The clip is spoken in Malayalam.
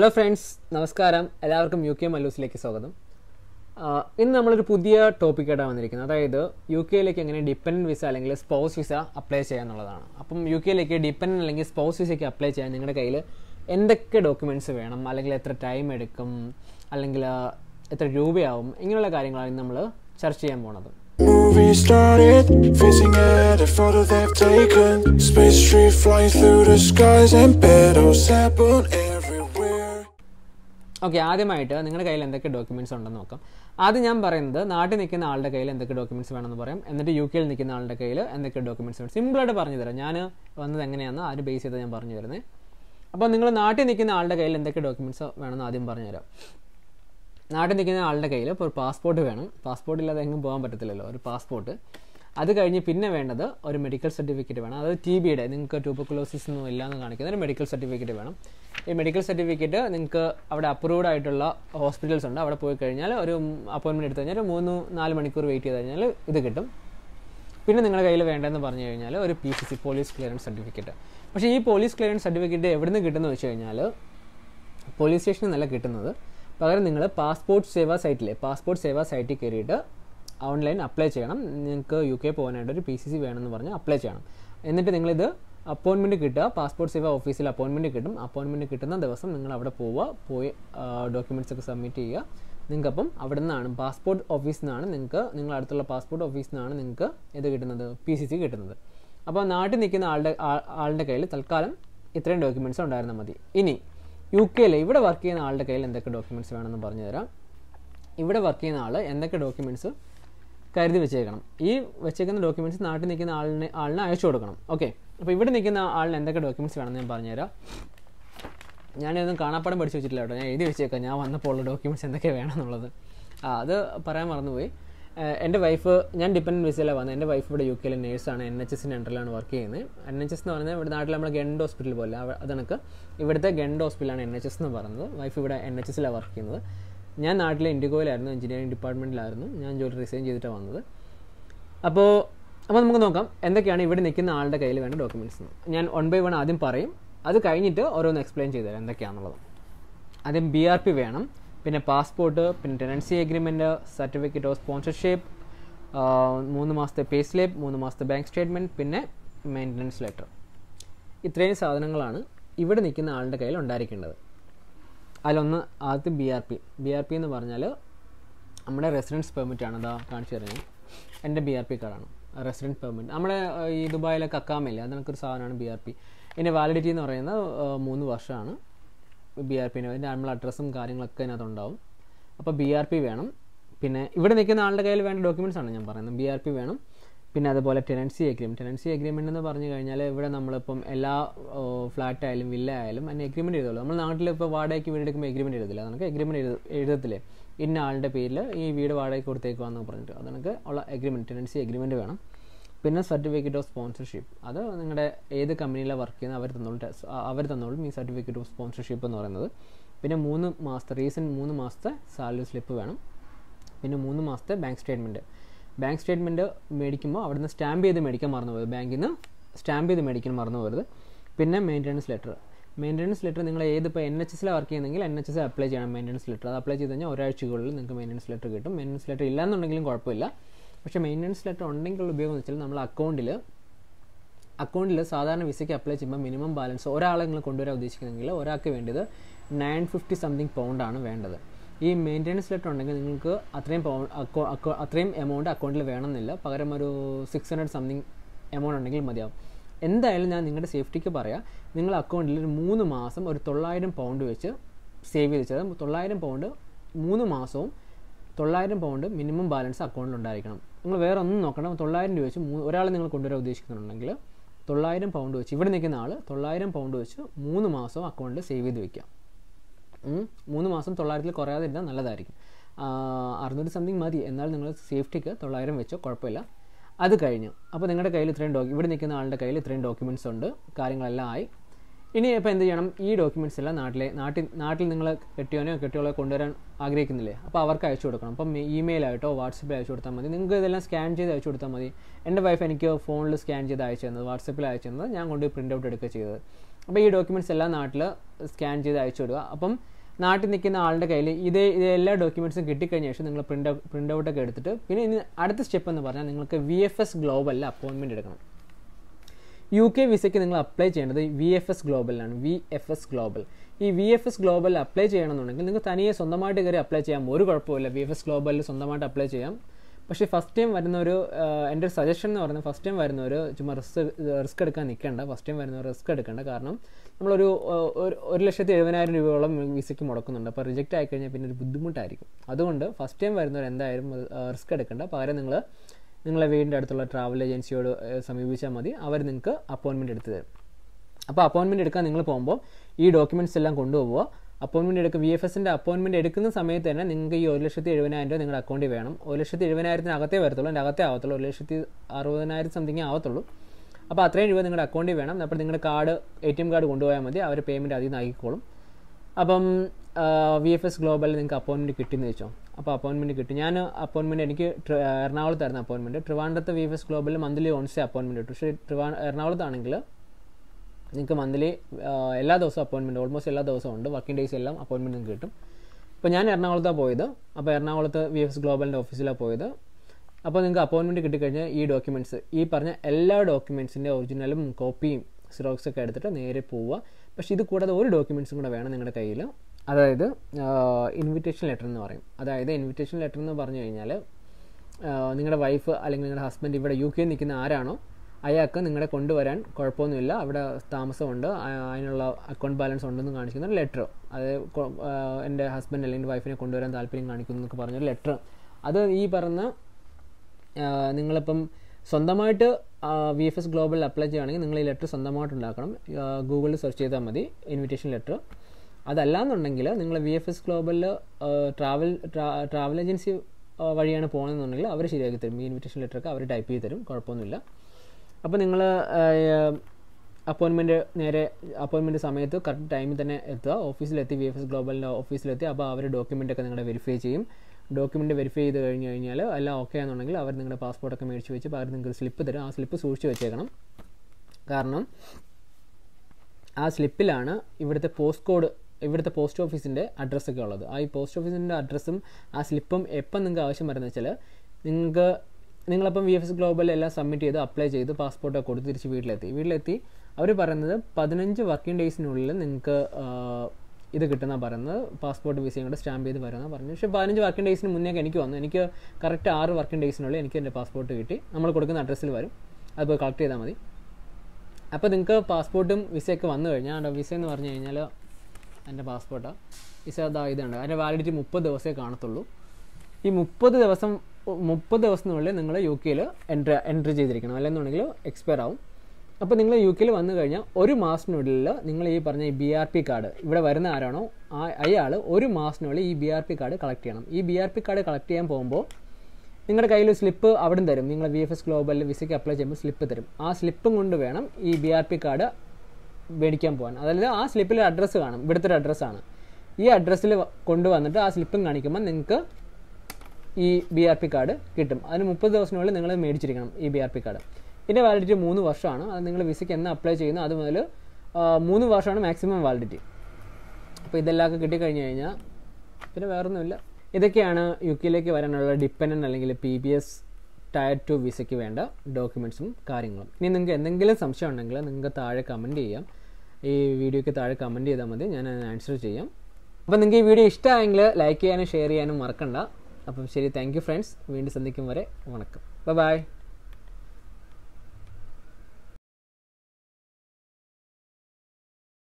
ഹലോ ഫ്രണ്ട്സ് നമസ്കാരം എല്ലാവർക്കും യു കെ മല്ലൂസിലേക്ക് സ്വാഗതം ഇന്ന് നമ്മളൊരു പുതിയ ടോപ്പിക്കായിട്ടാണ് വന്നിരിക്കുന്നത് അതായത് യു കെയിലേക്ക് എങ്ങനെ ഡിപ്പെൻഡൻറ്റ് വിസ അല്ലെങ്കിൽ സ്പൗസ് വിസ അപ്ലൈ ചെയ്യാന്നുള്ളതാണ് അപ്പം യു കെയിലേക്ക് ഡിപ്പെൻഡൻറ്റ് അല്ലെങ്കിൽ സ്പൗസ് വിസയ്ക്ക് അപ്ലൈ ചെയ്യാൻ നിങ്ങളുടെ കയ്യിൽ എന്തൊക്കെ ഡോക്യുമെൻറ്റ്സ് വേണം അല്ലെങ്കിൽ എത്ര ടൈം എടുക്കും അല്ലെങ്കിൽ എത്ര രൂപയാവും ഇങ്ങനെയുള്ള കാര്യങ്ങളാണ് നമ്മൾ ചർച്ച ചെയ്യാൻ പോണത് ഓക്കെ ആദ്യമായിട്ട് നിങ്ങളുടെ കയ്യിൽ എന്തൊക്കെ ഡോക്യുമെൻറ്റ്സ് ഉണ്ടെന്ന് നോക്കാം ആദ്യം ഞാൻ പറയുന്നത് നാട്ടിൽ നിൽക്കുന്ന ആളുടെ കയ്യിൽ എന്തൊക്കെ ഡോക്യുമെൻറ്റ്സ് വേണമെന്ന് പറയാം എന്നിട്ട് യു കെയിൽ നിൽക്കുന്ന ആളുടെ കയ്യിൽ എന്തൊക്കെ ഡോക്യുമെൻറ്റ്സ് വേണം സിമ്പിളായിട്ട് പറഞ്ഞു തരാം ഞാൻ വന്നത് എങ്ങനെയാണെന്ന് ആ ഒരു ബേസ് ചെയ്ത് ഞാൻ പറഞ്ഞു തരുന്നത് അപ്പോൾ നിങ്ങൾ നാട്ടിൽ നിൽക്കുന്ന ആളുടെ കയ്യിൽ എന്തൊക്കെ ഡോക്യുമെൻറ്റ്സ് വേണമെന്ന് ആദ്യം പറഞ്ഞു തരാം നാട്ടിൽ നിൽക്കുന്ന ആളുടെ കയ്യിൽ ഇപ്പോൾ ഒരു പാസ്പോർട്ട് വേണം പാസ്പോർട്ട് ഇല്ലാതെ എങ്ങും പോകാൻ പറ്റത്തില്ലല്ലോ ഒരു പാസ്പോർട്ട് അത് കഴിഞ്ഞ് പിന്നെ വേണ്ടത് ഒരു മെഡിക്കൽ സർട്ടിഫിക്കറ്റ് വേണം അതായത് ടി ബിയുടെ നിങ്ങൾക്ക് ട്യൂബക്കുലോസിസ് ഒന്നും ഇല്ല എന്ന് കാണിക്കുന്ന ഒരു മെഡിക്കൽ സർട്ടിഫിക്കറ്റ് വേണം ഈ മെഡിക്കൽ സർട്ടിഫിക്കറ്റ് നിങ്ങൾക്ക് അവിടെ അപ്രൂവ്ഡ് ആയിട്ടുള്ള ഹോസ്പിറ്റൽസ് ഉണ്ട് അവിടെ പോയി കഴിഞ്ഞാൽ ഒരു അപ്പോയിൻമെൻറ്റ് എടുത്തു കഴിഞ്ഞാൽ ഒരു മൂന്ന് നാല് മണിക്കൂർ വെയിറ്റ് ചെയ്ത് കഴിഞ്ഞാൽ ഇത് കിട്ടും പിന്നെ നിങ്ങളുടെ കയ്യിൽ വേണ്ടതെന്ന് പറഞ്ഞു കഴിഞ്ഞാൽ ഒരു P C C police clearance certificate പക്ഷേ ഈ പോലീസ് ക്ലിയറൻസ് സർട്ടിഫിക്കറ്റ് എവിടെ നിന്ന് കിട്ടുന്നു വെച്ച് കഴിഞ്ഞാൽ പോലീസ് സ്റ്റേഷനിൽ നല്ല കിട്ടുന്നത് പകരം നിങ്ങൾ പാസ്പോർട്ട് സേവാ സൈറ്റിലെ പാസ്പോർട്ട് സേവാ സൈറ്റിൽ കയറിയിട്ട് ഓൺലൈൻ അപ്ലൈ ചെയ്യണം നിങ്ങൾക്ക് യു കെ പോകാനായിട്ട് ഒരു പി സി സി വേണമെന്ന് പറഞ്ഞ് അപ്ലൈ ചെയ്യണം എന്നിട്ട് നിങ്ങളിത് അപ്പോയിൻമെൻറ്റ് കിട്ടുക പാസ്പോർട്ട് സേവ ഓഫീസിൽ അപ്പോയിൻമെൻറ്റ് കിട്ടും അപ്പോയിൻമെൻറ്റ് കിട്ടുന്ന ദിവസം നിങ്ങൾ അവിടെ പോവുക പോയി ഡോക്യുമെൻറ്റ്സ് ഒക്കെ സബ്മിറ്റ് ചെയ്യുക നിങ്ങൾക്കപ്പം അവിടെ നിന്നാണ് പാസ്പോർട്ട് ഓഫീസിൽ നിന്നാണ് നിങ്ങൾക്ക് നിങ്ങൾ അടുത്തുള്ള പാസ്പോർട്ട് ഓഫീസിൽ നിന്നാണ് നിങ്ങൾക്ക് ഇത് കിട്ടുന്നത് പി സി സി കിട്ടുന്നത് അപ്പോൾ നാട്ടിൽ നിൽക്കുന്ന ആളുടെ ആളുടെ കയ്യിൽ തൽക്കാലം ഇത്രയും ഡോക്യുമെൻറ്റ്സ് ഉണ്ടായിരുന്നാൽ മതി ഇനി യു കെയിൽ ഇവിടെ വർക്ക് ചെയ്യുന്ന ആളുടെ കയ്യിൽ എന്തൊക്കെ ഡോക്യുമെൻറ്റ്സ് വേണമെന്ന് പറഞ്ഞു തരാം ഇവിടെ വർക്ക് ചെയ്യുന്ന ആൾ എന്തൊക്കെ ഡോക്യുമെൻറ്റ്സ് കരുതി വെച്ചേക്കണം ഈ വെച്ചേക്കുന്ന ഡോക്യുമെൻറ്റ്സ് നാട്ടിൽ നിൽക്കുന്ന ആളിനെ ആളിനെ അയച്ചു കൊടുക്കണം ഓക്കെ അപ്പോൾ ഇവിടെ നിൽക്കുന്ന ആളിന് എന്തൊക്കെ ഡോക്യുമെന്റ്സ് വേണമെന്ന് ഞാൻ പറഞ്ഞുതരാം ഞാനിതൊന്നും കാണാപ്പാടം പഠിച്ചു വെച്ചിട്ടില്ല കേട്ടോ ഞാൻ എഴുതി വെച്ചേക്കാം ഞാൻ വന്നപ്പോൾ ഉള്ള ഡോക്യുമെൻറ്റ്സ് എന്തൊക്കെ എന്നുള്ളത് ആ അത് പറയാൻ മറന്നുപോയി എൻ്റെ വൈഫ് ഞാൻ ഡിപ്പെൻഡൻറ്റ് വിസയിലാണ് വന്നത് എൻ്റെ വൈഫ് ഇവിടെ യു കെയിലെ നേഴ്സാണ് എൻ എച്ച് എസിൻ്റെ അണ്ടറിലാണ് വർക്ക് ചെയ്യുന്നത് എൻ എച്ച് എസ് എന്ന് പറഞ്ഞാൽ ഇവിടെ നാട്ടിൽ നമ്മൾ ഗണ്ട് ഹോസ്പിറ്റൽ പോലെ അത് ഇവിടുത്തെ ഗണ്ട് ഹോസ്പിറ്റലാണ് എൻ എച്ച് എസ് എന്ന് പറയുന്നത് വൈഫ് ഇവിടെ എൻ എച്ച് എസിലാണ് വർക്ക് ചെയ്യുന്നത് ഞാൻ നാട്ടിലെ ഇൻഡിഗോയിലായിരുന്നു എഞ്ചിനീയറിംഗ് ഡിപ്പാർട്ട്മെൻറ്റിലായിരുന്നു ഞാൻ ജോലി റിസൈൻ ചെയ്തിട്ടാണ് വന്നത് അപ്പോൾ അപ്പോൾ നമുക്ക് നോക്കാം എന്തൊക്കെയാണ് ഇവിടെ നിൽക്കുന്ന ആളുടെ കയ്യിൽ വേണ്ട ഡോക്യുമെൻറ്റ്സ് എന്ന് ഞാൻ വൺ ബൈ വൺ ആദ്യം പറയും അത് കഴിഞ്ഞിട്ട് ഓരോന്ന് എക്സ്പ്ലെയിൻ ചെയ്തു തരാം എന്തൊക്കെയാണെന്നുള്ളത് ആദ്യം ബി ആർ പി വേണം പിന്നെ പാസ്പോർട്ട് പിന്നെ tenancy agreement certificate of sponsorship മൂന്ന് മാസത്തെ പേ സ്ലിപ്പ് മൂന്ന് മാസത്തെ ബാങ്ക് സ്റ്റേറ്റ്മെൻറ്റ് പിന്നെ മെയിൻ്റനൻസ് ലെറ്റർ ഇത്രയും സാധനങ്ങളാണ് ഇവിടെ നിൽക്കുന്ന ആളുടെ കയ്യിൽ ഉണ്ടായിരിക്കേണ്ടത് അതിലൊന്ന് ആദ്യത്തെ B R P B R P എന്ന് പറഞ്ഞാൽ നമ്മുടെ റെസിഡൻസ് പെർമിറ്റ് ആണ് അതാ കാണിച്ചു തരുന്നത് എൻ്റെ ബി ആർ പി കാർഡാണ് റെസിഡൻറ്റ് പെർമിറ്റ് നമ്മുടെ ഈ ദുബായിലെ കക്കാമയില്ലേ അതിനൊക്കെ ഒരു സാധനമാണ് ബി ആർ പി ഇതിൻ്റെ വാലിഡിറ്റി എന്ന് പറയുന്നത് മൂന്ന് വർഷമാണ് ബി ആർ പിന്നെ അതിൻ്റെ നമ്മൾ അഡ്രസ്സും കാര്യങ്ങളൊക്കെ അതിനകത്തുണ്ടാവും അപ്പോൾ ബി ആർ പി വേണം പിന്നെ ഇവിടെ നിൽക്കുന്ന ആളുടെ കയ്യിൽ വേണ്ട ഡോക്യുമെൻസ് ആണ് ഞാൻ പറയുന്നത് ബി ആർ പി വേണം പിന്നെ അതുപോലെ ടെനൻസി അഗ്രിമെൻറ്റ് ടെനൻസി എഗ്രിമെൻ്റ് എന്ന് പറഞ്ഞു കഴിഞ്ഞാൽ ഇവിടെ നമ്മളിപ്പം എല്ലാ ഫ്ലാറ്റ് ആയാലും വില്ല ആയാലും അതിന് അഗ്രിമെൻറ്റ് എഴുതുള്ളൂ നമ്മൾ നാട്ടിൽ ഇപ്പോൾ വാടകയ്ക്ക് വീടെടുക്കുമ്പോൾ അഗ്രിമെൻറ്റ് എഴുതില്ല നമുക്ക് അഗ്രിമെൻറ്റ് എഴുതില്ലേ എഴുതത്തില്ലേ ഇന്ന ആളുടെ പേരിൽ ഈ വീട് വാടകയ്ക്ക് കൊടുത്തേക്കുവാന്ന് പറഞ്ഞിട്ട് അത് ഉള്ള അഗ്രിമെൻറ്റ് ടെനൻസി അഗ്രിമെൻറ്റ് വേണം പിന്നെ സർട്ടിഫിക്കറ്റ് ഓഫ് സ്പോൺസർഷിപ്പ് അത് നിങ്ങളുടെ ഏത് കമ്പനിയിലാണ് വർക്ക് ചെയ്യുന്നത് അവർ തന്നോളും അവർ തന്നോളും ഈ സർട്ടിഫിക്കറ്റ് ഓഫ് സ്പോൺസർഷിപ്പ് എന്ന് പറയുന്നത് പിന്നെ മൂന്ന് മാസത്തെ റീസെൻറ്റ് മൂന്ന് മാസത്തെ സാലറി സ്ലിപ്പ് വേണം പിന്നെ മൂന്ന് മാസത്തെ ബാങ്ക് സ്റ്റേറ്റ്മെൻറ്റ് ബാങ്ക് സ്റ്റേറ്റ്മെൻറ്റ് മേടിക്കുമ്പോൾ അവിടുന്ന് സ്റ്റാമ്പ് ചെയ്ത് മേടിക്കാൻ മറന്നു പോയത് ബാങ്കിൽ നിന്ന് സ്റ്റാമ്പ് ചെയ്ത് മേടിക്കാൻ മറന്നു പോകരുത് പിന്നെ മെയിൻ്റനൻസ് ലെറ്റർ മെയിൻ്റനൻസ് ലെറ്റർ നിങ്ങൾ ഏതിപ്പോൾ എൻ എച്ച് എസിലാണ് വർക്ക് ചെയ്യുന്നെങ്കിൽ എൻ എച്ച് എസ് അപ്ലൈ ചെയ്യണം മെയിൻ്റനൻസ് ലെറ്റർ അത് അപ്ലൈ ചെയ്ത് കഴിഞ്ഞാൽ ഒരാഴ്ചക്കുള്ളിൽ നിങ്ങൾക്ക് മെയിൻ്റനൻസ് ലെറ്റർ കിട്ടും മെയിൻ്റനൻസ് ലെറ്റർ ഇല്ലാന്നുണ്ടെങ്കിലും കുഴപ്പമില്ല പക്ഷേ മെയിൻ്റനൻസ് ലെറ്റർ ഉണ്ടെങ്കിലുള്ള ഉപയോഗം എന്ന് വെച്ചാൽ നമ്മൾ അക്കൗണ്ടിൽ അക്കൗണ്ടിൽ സാധാരണ വിസയ്ക്ക് അപ്ലൈ ചെയ്യുമ്പോൾ മിനിമം ബാലൻസ് ഒരാളെ നിങ്ങൾ കൊണ്ടുവരാൻ ഉദ്ദേശിക്കുന്നെങ്കിൽ ഒരാൾക്ക് വേണ്ടത് നയൻ ഫിഫ്റ്റി സംതിങ് പൗണ്ടാണ് വേണ്ടത് ഈ മെയിൻ്റനൻസ് ലെറ്റർ ഉണ്ടെങ്കിൽ നിങ്ങൾക്ക് അത്രയും അത്രയും എമൗണ്ട് അക്കൗണ്ടിൽ വേണമെന്നില്ല പകരം ഒരു സിക്സ് ഹൺഡ്രഡ് സംതിങ് എമൗണ്ട് ഉണ്ടെങ്കിൽ മതിയാവും എന്തായാലും ഞാൻ നിങ്ങളുടെ സേഫ്റ്റിക്ക് പറയാം നിങ്ങൾ അക്കൗണ്ടിൽ ഒരു മൂന്ന് മാസം ഒരു തൊള്ളായിരം പൗണ്ട് വെച്ച് സേവ് ചെയ്ത് വെച്ചാൽ തൊള്ളായിരം പൗണ്ട് മൂന്ന് മാസവും തൊള്ളായിരം പൗണ്ട് മിനിമം ബാലൻസ് അക്കൗണ്ടിൽ ഉണ്ടായിരിക്കണം നിങ്ങൾ വേറെ ഒന്നും നോക്കണം തൊള്ളായിരം രൂപ വെച്ച് മൂന്ന് ഒരാൾ നിങ്ങൾ കൊണ്ടുവരാൻ ഉദ്ദേശിക്കുന്നുണ്ടെങ്കിൽ തൊള്ളായിരം പൗണ്ട് വെച്ച് ഇവിടെ നിൽക്കുന്ന ആൾ തൊള്ളായിരം പൗണ്ട് വെച്ച് മൂന്ന് മാസം അക്കൗണ്ടിൽ സേവ് ചെയ്ത് വെക്കാം മൂന്ന് മാസം തൊള്ളായിരത്തിൽ കുറയാതിരുന്നാൽ നല്ലതായിരിക്കും അറുന്നൂറ് സംതിങ് മതി എന്നാൽ നിങ്ങൾ സേഫ്റ്റിക്ക് തൊള്ളായിരം വെച്ചോ കുഴപ്പമില്ല അത് കഴിഞ്ഞു അപ്പോൾ നിങ്ങളുടെ കയ്യിൽ ഇത്രയും ഡോക്യു ഇവിടെ നിൽക്കുന്ന ആളുടെ കയ്യിൽ ഇത്രയും ഡോക്യുമെൻറ്റ്സ് ഉണ്ട് കാര്യങ്ങളെല്ലാം ആയി ഇനി ഇപ്പോൾ എന്ത് ചെയ്യണം ഈ ഡോക്യുമെൻറ്റ്സ് എല്ലാം നാട്ടിലെ നാട്ടിൽ നാട്ടിൽ നിങ്ങൾ കെട്ടിയോനോ കെട്ടിയോളോ കൊണ്ടുവരാൻ ആഗ്രഹിക്കുന്നില്ലേ അപ്പോൾ അവർക്ക് അയച്ചു കൊടുക്കണം അപ്പം ഇമെയിലായിട്ടോ വാട്സപ്പിൽ അയച്ചു കൊടുത്താൽ മതി നിങ്ങൾക്ക് ഇതെല്ലാം സ്കാൻ ചെയ്ത് അയച്ചു കൊടുത്താൽ മതി എൻ്റെ വൈഫ് എനിക്ക് ഫോണിൽ സ്കാൻ ചെയ്ത് അയച്ചു തന്നത് വാട്സപ്പിൽ അയച്ചു തന്നത് ഞാൻ കൊണ്ട് പ്രിൻ്റ് ഔട്ട് എടുക്കുക ചെയ്തത് അപ്പോൾ ഈ ഡോക്യുമെൻറ്റ്സ് എല്ലാം നാട്ടിൽ സ്കാൻ ചെയ്ത് അയച്ചു കൊടുക്കുക അപ്പം നാട്ടിൽ നിൽക്കുന്ന ആളുടെ കയ്യിൽ ഇതേ ഇത് എല്ലാ ഡോക്യുമെൻറ്റ്സും കിട്ടിക്കഴിഞ്ഞ ശേഷം നിങ്ങൾ പ്രിൻ്റ് ഔട്ട് പ്രിൻ്റ് ഔട്ടൊക്കെ എടുത്തിട്ട് പിന്നെ ഇനി അടുത്ത സ്റ്റെപ്പ് എന്ന് പറഞ്ഞാൽ നിങ്ങൾക്ക് വി എഫ് എസ് ഗ്ലോബലിൽ അപ്പോയിൻമെൻറ്റ് എടുക്കണം യു കെ വിസയ്ക്ക് നിങ്ങൾ അപ്ലൈ ചെയ്യേണ്ടത് വി എഫ് എസ് ഗ്ലോബലിലാണ് വി എഫ് എസ് ഗ്ലോബൽ ഈ വി എഫ് എസ് ഗ്ലോബലിൽ അപ്ലൈ ചെയ്യണമെന്നുണ്ടെങ്കിൽ നിങ്ങൾക്ക് തനിയെ സ്വന്തമായിട്ട് കയറി അപ്ലൈ ചെയ്യാം ഒരു കുഴപ്പമില്ല വി എഫ് എസ് ഗ്ലോബലിൽ സ്വന്തമായിട്ട് അപ്ലൈ ചെയ്യാം പക്ഷേ ഫസ്റ്റ് ടൈം വരുന്ന ഒരു എൻ്റെ ഒരു സജഷൻ എന്ന് പറയുന്നത് ഫസ്റ്റ് ടൈം വരുന്ന ഒരു ചുമ്മാ റിസ്ക് റിസ്ക് എടുക്കാൻ നിൽക്കേണ്ട ഫസ്റ്റ് ടൈം വരുന്ന റിസ്ക് എടുക്കേണ്ട കാരണം നമ്മളൊരു ഒരു ലക്ഷത്തി എഴുപതിനായിരം രൂപയോളം വിസയ്ക്ക് മുടക്കുന്നുണ്ട് അപ്പോൾ റിജക്റ്റ് ആയിക്കഴിഞ്ഞാൽ പിന്നെ ഒരു ബുദ്ധിമുട്ടായിരിക്കും അതുകൊണ്ട് ഫസ്റ്റ് ടൈം വരുന്നവർ എന്തായാലും റിസ്ക് എടുക്കേണ്ട പകരം നിങ്ങൾ നിങ്ങളെ വീടിൻ്റെ അടുത്തുള്ള ട്രാവൽ ഏജൻസിയോട് സമീപിച്ചാൽ മതി അവർ നിങ്ങൾക്ക് അപ്പോയിൻമെൻറ്റ് എടുത്തു തരും അപ്പോൾ അപ്പോയിൻമെൻറ്റ് എടുക്കാൻ നിങ്ങൾ പോകുമ്പോൾ ഈ ഡോക്യുമെൻറ്റ്സ് എല്ലാം കൊണ്ടുപോകുക അപ്പോയിൻമെൻറ്റ് എടുക്കും വി എഫ് എസിൻ്റെ അപ്പോയിൻമെൻറ്റ് എടുക്കുന്ന സമയത്ത് തന്നെ നിങ്ങൾക്ക് ഈ ഒരു ലക്ഷത്തി എഴുപതിനായിരം രൂപ നിങ്ങളുടെ അക്കൗണ്ടിൽ വേണം ഒരു ലക്ഷത്തി എഴുപതിനായിരത്തിന് അകത്തേ വരത്തുള്ളൂ അതിൻ്റെ അകത്തേ ആവത്തുള്ളൂ ഒരു ലക്ഷത്തി അറുപതിനായിരം സംതിങ്ങേ ആവത്തുള്ളൂ അപ്പോൾ അത്രയും രൂപ നിങ്ങളുടെ അക്കൗണ്ടിൽ വേണം അപ്പോൾ നിങ്ങളുടെ card A T M card കൊണ്ടുപോയാൽ മതി അവർ പേയ്മെൻറ്റ് അതിൽ നിന്ന് ആക്കിക്കോളും അപ്പം വി എഫ് എസ് ഗ്ലോബലിൽ നിങ്ങൾക്ക് അപ്പോയിൻമെൻറ്റ് കിട്ടിയെന്ന് വെച്ചോ അപ്പോൾ അപ്പോയിൻമെൻറ്റ് കിട്ടി ഞാൻ അപ്പോയിൻമെൻറ്റ് എനിക്ക് എറണാകുളത്തായിരുന്നു അപ്പോയിൻമെൻറ്റ് ട്രിവാൻഡ്രത്ത് വി എഫ് എസ് ഗ്ലോബലിൽ മന്ത്ലി ഓൺസേ അപ്പോയിൻമെൻറ്റ് കിട്ടും പക്ഷേ ട്രിവാ എറണാകുളത്താണെങ്കിൽ നിങ്ങൾക്ക് മന്ത്ലി എല്ലാ ദിവസവും അപ്പോയിൻമെൻറ്റ് ഓൾമോസ്റ്റ് എല്ലാ ദിവസവും ഉണ്ട് വർക്കിംഗ് ഡേയ്സ് എല്ലാം അപ്പോയിൻമെൻറ്റ് നിങ്ങൾക്ക് കിട്ടും അപ്പോൾ ഞാൻ എറണാകുളത്താണ് പോയത് അപ്പോൾ എറണാകുളത്ത് വി എഫ് എസ് ഗ്ലോബലിൻ്റെ ഓഫീസിലാണ് പോയത് അപ്പോൾ നിങ്ങൾക്ക് അപ്പോയിൻമെൻറ്റ് കിട്ടിക്കഴിഞ്ഞാൽ ഈ ഡോക്യുമെൻറ്റ്സ് ഈ പറഞ്ഞ എല്ലാ ഡോക്യുമെൻറ്റ്സിൻ്റെ ഒറിജിനലും കോപ്പിയും സിറോക്സ് ഒക്കെ എടുത്തിട്ട് നേരെ പോവുക പക്ഷേ ഇത് കൂടാതെ ഒരു ഡോക്യുമെൻറ്റ്സും കൂടെ വേണം നിങ്ങളുടെ കയ്യിൽ അതായത് ഇൻവിറ്റേഷൻ ലെറ്റർ എന്ന് പറയും അതായത് ഇൻവിറ്റേഷൻ ലെറ്റർ എന്ന് പറഞ്ഞു കഴിഞ്ഞാൽ നിങ്ങളുടെ വൈഫ് അല്ലെങ്കിൽ നിങ്ങളുടെ ഹസ്ബൻഡ് ഇവിടെ യു കെ നിൽക്കുന്ന ആരാണോ അയാൾക്ക് നിങ്ങളെ കൊണ്ടുവരാൻ കുഴപ്പമൊന്നുമില്ല അവിടെ താമസമുണ്ട് അതിനുള്ള അക്കൗണ്ട് ബാലൻസ് ഉണ്ടെന്ന് കാണിക്കുന്ന ഒരു ലെറ്റർ അത് എൻ്റെ ഹസ്ബൻഡ് അല്ലെങ്കിൽ വൈഫിനെ കൊണ്ടുവരാൻ താല്പര്യം കാണിക്കുന്നു എന്നൊക്കെ പറഞ്ഞൊരു ലെറ്റർ അത് ഈ പറഞ്ഞ നിങ്ങളിപ്പം സ്വന്തമായിട്ട് വി എഫ് എസ് ഗ്ലോബലിൽ അപ്ലൈ ചെയ്യുകയാണെങ്കിൽ നിങ്ങൾ ഈ ലെറ്റർ സ്വന്തമായിട്ട് ഉണ്ടാക്കണം ഗൂഗിളിൽ സെർച്ച് ചെയ്താൽ മതി ഇൻവിറ്റേഷൻ ലെറ്റർ അതല്ല എന്നുണ്ടെങ്കിൽ നിങ്ങൾ വി എഫ് എസ് ഗ്ലോബലിൽ ട്രാവൽ ട്രാവൽ ഏജൻസി വഴിയാണ് പോകണമെന്നുണ്ടെങ്കിൽ അവർ ശരിയാക്കി തരും ഈ ഇൻവിറ്റേഷൻ ലെറ്ററൊക്കെ അവർ ടൈപ്പ് ചെയ്ത് തരും കുഴപ്പമൊന്നുമില്ല അപ്പോൾ നിങ്ങൾ അപ്പോയിൻമെൻറ്റ് നേരെ അപ്പോയിൻമെൻറ്റ് സമയത്ത് കറക്റ്റ് ടൈമിൽ തന്നെ എത്തുക ഓഫീസിലെത്തി വി എഫ് എസ് ഗ്ലോബലിൻ്റെ ഓഫീസിലെത്തി അപ്പോൾ അവർ ഒക്കെ നിങ്ങളുടെ വെരിഫൈ ചെയ്യും ഡോക്യുമെൻറ്റ് വെരിഫൈ ചെയ്ത് കഴിഞ്ഞ് കഴിഞ്ഞാൽ എല്ലാം ഓക്കെ ആണെന്നുണ്ടെങ്കിൽ അവർ നിങ്ങളുടെ പാസ്പോർട്ടൊക്കെ മേടിച്ച് വെച്ച് അവർ നിങ്ങൾക്ക് സ്ലിപ്പ് തരും ആ സ്ലിപ്പ് സൂക്ഷിച്ച് വെച്ചേക്കണം കാരണം ആ സ്ലിപ്പിലാണ് ഇവിടുത്തെ പോസ്റ്റ് കോഡ് ഇവിടുത്തെ പോസ്റ്റ് ഓഫീസിൻ്റെ അഡ്രസ്സൊക്കെ ഉള്ളത് ആ ഈ പോസ്റ്റ് ഓഫീസിൻ്റെ അഡ്രസ്സും ആ സ്ലിപ്പും എപ്പം നിങ്ങൾക്ക് ആവശ്യം വരുന്നത് വെച്ചാൽ നിങ്ങൾക്ക് നിങ്ങളപ്പം വി എഫ് എസ് ഗ്ലോബൽ എല്ലാം സബ്മിറ്റ് ചെയ്ത് അപ്ലൈ ചെയ്ത് പാസ്പോർട്ടൊക്കെ കൊടുത്ത് തിരിച്ച് വീട്ടിലെത്തി വീട്ടിലെത്തി അവർ പറയുന്നത് പതിനഞ്ച് വർക്കിംഗ് ഡേയ്സിനുള്ളിൽ നിങ്ങൾക്ക് ഇത് കിട്ടുന്ന പറയുന്നത് പാസ്പോർട്ട് വിസയും കൂടെ സ്റ്റാമ്പ് ചെയ്ത് വരുന്ന പറഞ്ഞു പക്ഷേ പതിനഞ്ച് വർക്കിംഗ് ഡേയ്സിന് മുന്നേ എനിക്ക് വന്നു എനിക്ക് കറക്റ്റ് ആറ് വർക്കിംഗ് ഡേയ്സിനുള്ളിൽ എനിക്ക് എൻ്റെ പാസ്പോർട്ട് കിട്ടി നമ്മൾ കൊടുക്കുന്ന അഡ്രസ്സിൽ വരും അപ്പോൾ കളക്ട് ചെയ്താൽ മതി അപ്പോൾ നിങ്ങൾക്ക് പാസ്പോർട്ടും വിസയൊക്കെ വന്നു കഴിഞ്ഞാൽ വിസ എന്ന് പറഞ്ഞു കഴിഞ്ഞാൽ എൻ്റെ പാസ്പോർട്ടാണ് വിസ അതാ ഇതുണ്ട് അതിൻ്റെ വാലിഡിറ്റി മുപ്പത് ദിവസമേ കാണത്തുള്ളൂ ഈ മുപ്പത് ദിവസം മുപ്പത് ദിവസത്തിനുള്ളിൽ നിങ്ങൾ യു കെയിൽ എൻട്രി എൻട്രി ചെയ്തിരിക്കണം അല്ലെന്നുണ്ടെങ്കിൽ എക്സ്പയർ ആവും അപ്പോൾ നിങ്ങൾ യു കെയിൽ വന്നു കഴിഞ്ഞാൽ ഒരു മാസത്തിനുള്ളിൽ നിങ്ങൾ ഈ പറഞ്ഞ ഈ ബി ആർ പി കാർഡ് ഇവിടെ വരുന്ന ആരാണോ ആ അയാൾ ഒരു മാസത്തിനുള്ളിൽ ഈ B R P card collect ചെയ്യണം ഈ B R P card collect ചെയ്യാൻ പോകുമ്പോൾ നിങ്ങളുടെ കയ്യിൽ സ്ലിപ്പ് അവിടെ തരും നിങ്ങൾ വി എഫ് എസ് ഗ്ലോബലിൽ വിസയ്ക്ക് അപ്ലൈ ചെയ്യുമ്പോൾ സ്ലിപ്പ് തരും ആ സ്ലിപ്പും കൊണ്ട് വേണം ഈ ബി ആർ പി കാർഡ് മേടിക്കാൻ പോകാൻ അതായത് ആ സ്ലിപ്പിൽ അഡ്രസ്സ് കാണും ഇവിടുത്തെ ഒരു അഡ്രസ്സാണ് ഈ അഡ്രസ്സിൽ കൊണ്ടുവന്നിട്ട് ആ സ്ലിപ്പും കാണിക്കുമ്പോൾ നിങ്ങൾക്ക് ഈ ബി ആർ പി കാർഡ് കിട്ടും അതിന് മുപ്പത് ദിവസത്തിനുള്ളിൽ നിങ്ങൾ മേടിച്ചിരിക്കണം ഈ ബി ആർ പി കാർഡ് ഇതിൻ്റെ വാലിഡിറ്റി മൂന്ന് വർഷമാണ് അത് നിങ്ങൾ വിസയ്ക്ക് എന്ന് അപ്ലൈ ചെയ്യുന്നു അത് മുതൽ മൂന്ന് വർഷമാണ് മാക്സിമം വാലിഡിറ്റി അപ്പോൾ ഇതെല്ലാം കിട്ടിക്കഴിഞ്ഞ് കഴിഞ്ഞാൽ പിന്നെ വേറൊന്നുമില്ല ഇതൊക്കെയാണ് യു കെയിലേക്ക് വരാനുള്ള ഡിപ്പെൻഡൻ്റ് അല്ലെങ്കിൽ P B S tier two വിസയ്ക്ക് വേണ്ട ഡോക്യുമെൻറ്റ്സും കാര്യങ്ങളും ഇനി നിങ്ങൾക്ക് എന്തെങ്കിലും സംശയം ഉണ്ടെങ്കിൽ നിങ്ങൾക്ക് താഴെ കമൻറ്റ് ചെയ്യാം ഈ വീഡിയോയ്ക്ക് താഴെ കമൻറ്റ് ചെയ്താൽ മതി ഞാൻ ആൻസർ ചെയ്യാം അപ്പോൾ നിങ്ങൾക്ക് ഈ വീഡിയോ ഇഷ്ടമായെങ്കിൽ ലൈക്ക് ചെയ്യാനും ഷെയർ ചെയ്യാനും മറക്കണ്ട അപ്പം ശരി താങ്ക് യു ഫ്രണ്ട്സ് വീണ്ടും സന്ധിക്കും വരെ വണക്കം ബൈ ബൈ